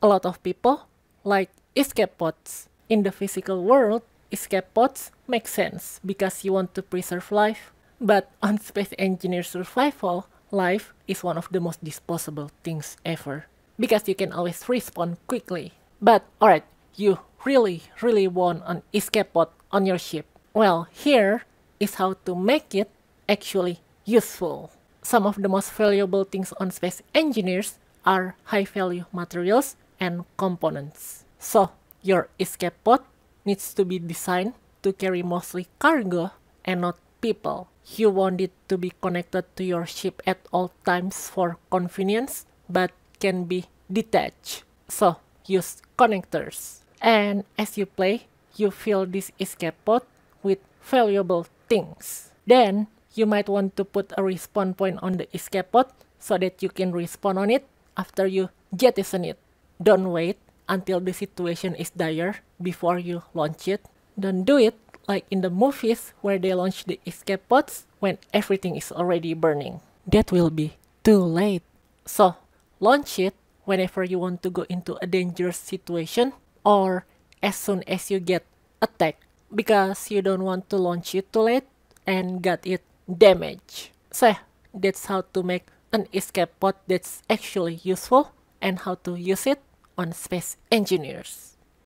a lot of people like escape pods. In the physical world, escape pods make sense because you want to preserve life. But on space engineer survival, life is one of the most disposable things ever because you can always respawn quickly. But alright, you really, really want an escape pod on your ship. Well, here is how to make it actually useful. Some of the most valuable things on space engineers are high value materials and components. So your escape pod needs to be designed to carry mostly cargo and not people. You want it to be connected to your ship at all times for convenience, but can be detached. So use connectors. And as you play, you fill this escape pod with valuable things. Then you might want to put a respawn point on the escape pod so that you can respawn on it after you jettison it. Don't wait until the situation is dire before you launch it. Don't do it like in the movies where they launch the escape pods when everything is already burning. That will be too late. So, launch it whenever you want to go into a dangerous situation or as soon as you get attacked because you don't want to launch it too late and got it damaged. So, that's how to make an escape pod that's actually useful and how to use it on space engineers.